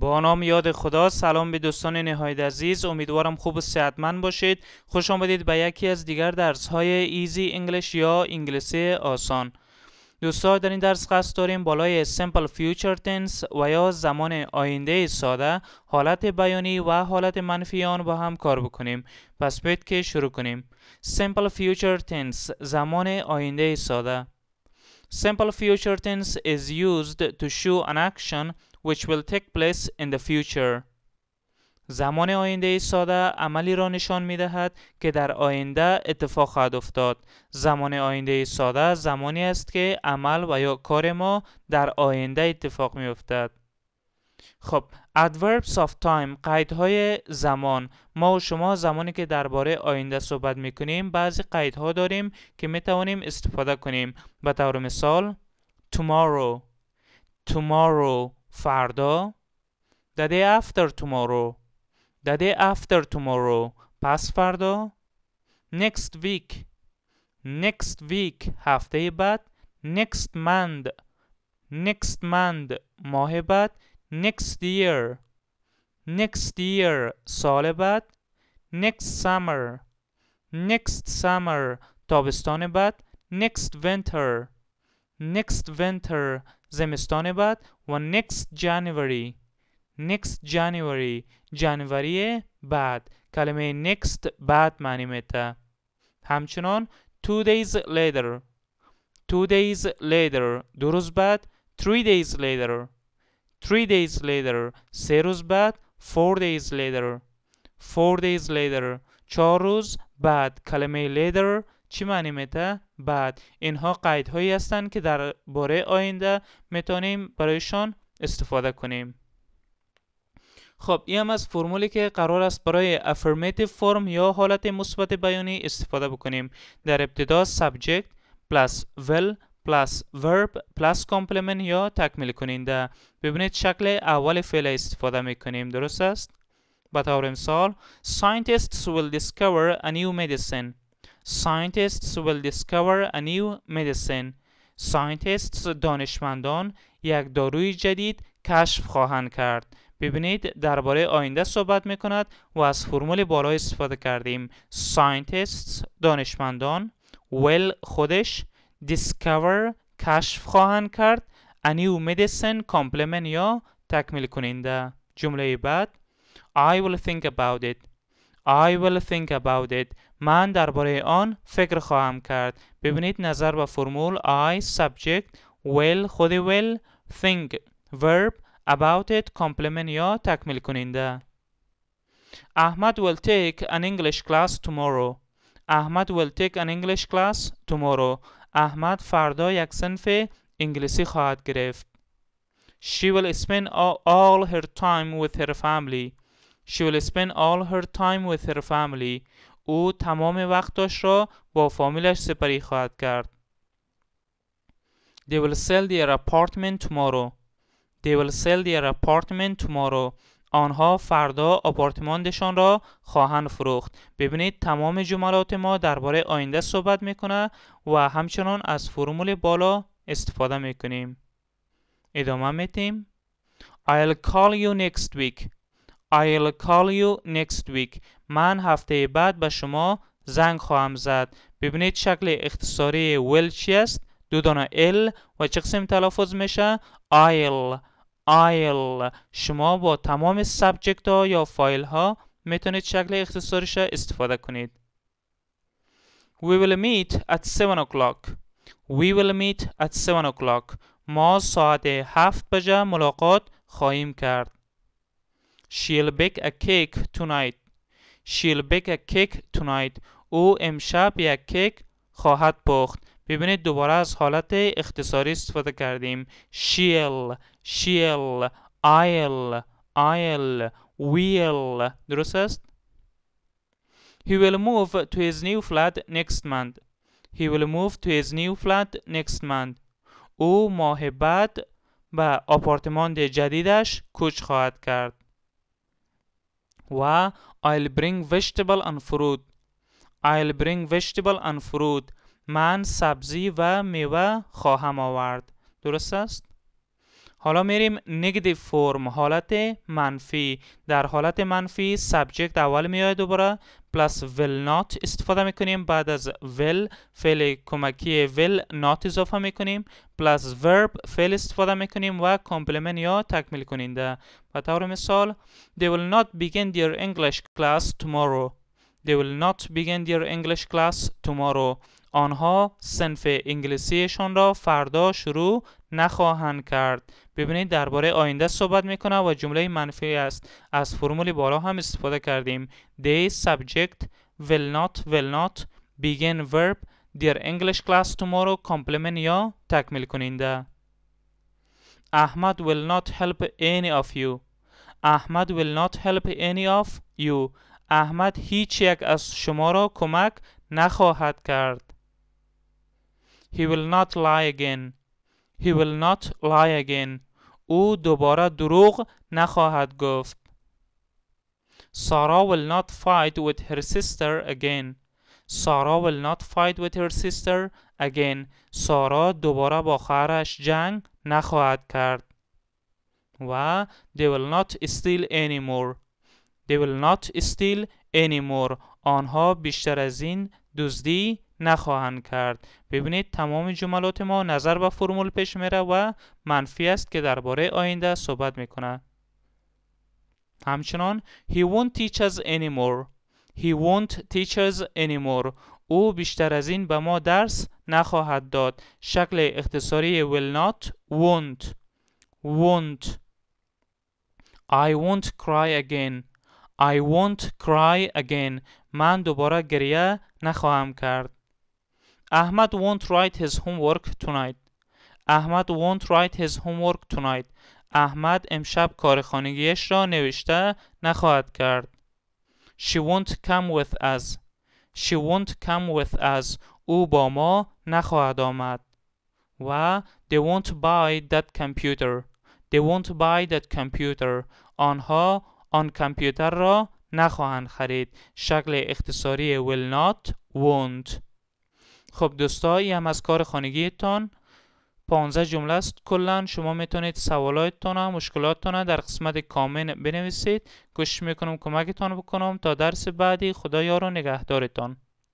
با نام یاد خدا سلام به دوستان نهایت عزیز امیدوارم خوب و صحتمند باشید خوش آمدید به یکی از دیگر درس های ایزی انگلیش یا انگلیسی آسان دوستان در این درس قصد داریم بالای سیمپل فیوچر تنس و یا زمان آینده ساده حالت بیانی و حالت منفی آن با هم کار بکنیم پس بید که شروع کنیم سیمپل فیوچر تنس زمان آینده ساده Simple future tense is used to show an action which will take place in the future زمان آینده ساده عملی را نشان می دهد که در آینده اتفاق خواهد افتاد. زمان آینده ساده زمانی است که عمل و یا کار ما در آینده اتفاق می افتد. خب adverbs of time قیدهای زمان ما و شما زمانی که درباره آینده صحبت می کنیم بعضی قیدها داریم که می توانیم استفاده کنیم به طور مثال tomorrow tomorrow فردا the day after tomorrow the day after tomorrow پس فردا next week next week هفته بعد next month next month ماه بعد next year next year سال بعد next summer next summer تابستان بعد next winter next winter زمستان بعد و next January next January جنوری بعد کلمه next بعد معنی میده همچنان two days later two days later دو روز بعد three days later three days later سه روز بعد four days later four days later چهار روز بعد کلمه later چی معنی میده؟ بعد اینها هایی هستند که در باره آینده میتونیم برایشان استفاده کنیم خب این هم از فرمولی که قرار است برای affirmative فرم یا حالت مثبت بیانی استفاده بکنیم در ابتدا subject plus will پلاس ورب پلاس کامپلمنت یا تکمیل کننده ببینید شکل اول فعل استفاده میکنیم درست است به طور مثال scientists will discover a new medicine Scientists will discover a new medicine. Scientists دانشمندان یک داروی جدید کشف خواهند کرد. ببینید درباره آینده صحبت می کند و از فرمول بالا استفاده کردیم. Scientists دانشمندان will خودش discover کشف خواهند کرد a new medicine complement یا تکمیل کننده. جمله بعد I will think about it. I will think about it. من درباره آن فکر خواهم کرد. ببینید نظر و فرمول I subject will خود will think verb about it complement یا تکمیل کننده. احمد will take an English class tomorrow. احمد will take an English class tomorrow. احمد فردا یک صنف انگلیسی خواهد گرفت. She will spend all her time with her family. She will spend all her time with her family. او تمام وقتش را با فامیلش سپری خواهد کرد. They will sell their apartment tomorrow. They will sell their apartment tomorrow. آنها فردا آپارتمانشان را خواهند فروخت. ببینید تمام جملات ما درباره آینده صحبت میکنه و همچنان از فرمول بالا استفاده میکنیم. ادامه میتیم. I'll call you next week. I'll call you next week من هفته بعد به شما زنگ خواهم زد ببینید شکل اختصاری will چی دو دانه ال و چه قسم تلفظ میشه I'll I'll شما با تمام سبجکت ها یا فایل ها میتونید شکل اختصاریش استفاده کنید We will meet at 7 o'clock We will meet at 7 o'clock ما ساعت هفت بجه ملاقات خواهیم کرد She'll bake a cake tonight. She'll bake a cake tonight. او امشب یک کیک خواهد پخت. ببینید دوباره از حالت اختصاری استفاده کردیم. She'll, she'll, I'll, I'll, will. درست است؟ He will move to his new flat next month. He will move to his new flat next month. او ماه بعد به آپارتمان جدیدش کوچ خواهد کرد. و I'll bring vegetable and fruit I'll bring vegetable and fruit من سبزی و میوه خواهم آورد درست است؟ حالا میریم نگتیو فرم حالت منفی در حالت منفی سبجکت اول میاد دوباره پلاس ویل نات استفاده میکنیم بعد از ویل فعل کمکی ویل نات اضافه میکنیم پلاس ورب فعل استفاده میکنیم و کامپلمن یا تکمیل کننده به طور مثال they will not begin their English class tomorrow they will not begin their English class tomorrow آنها سنف انگلیسیشان را فردا شروع نخواهند کرد ببینید درباره آینده صحبت میکنه و جمله منفی است از فرمولی بالا هم استفاده کردیم they subject will not will not begin verb their english class tomorrow complement یا تکمیل کننده احمد will not help any of you احمد will not help any of you احمد هیچ یک از شما را کمک نخواهد کرد He will not lie again. He will not lie again. او دوباره دروغ نخواهد گفت. Sarah will not fight with her sister again. Sarah will not fight with her sister again. Sarah دوباره با خواهرش جنگ نخواهد کرد. و they will not steal anymore. They will not steal anymore. آنها بیشتر از این دزدی نخواهند کرد ببینید تمام جملات ما نظر به فرمول پیش میره و منفی است که درباره آینده صحبت میکنه همچنان he won't teach us anymore he won't teach us anymore او بیشتر از این به ما درس نخواهد داد شکل اختصاری will not won't won't I won't cry again I won't cry again من دوباره گریه نخواهم کرد Ahmad won't write his homework tonight. Ahmad won't write his homework tonight. Ahmad امشب کار خانگیش را نوشته نخواهد کرد. She won't come with us. She won't come with us. او با ما نخواهد آمد. و they won't buy that computer. They won't buy that computer. آنها آن کامپیوتر را نخواهند خرید. شکل اختصاری will not, won't. خب دوستایی هم از کار خانگیتان 15 جمله است کلا شما میتونید سوالاتتان و مشکلاتتان در قسمت کامن بنویسید کوشش میکنم کمکتان بکنم تا درس بعدی خدا رو نگهدارتان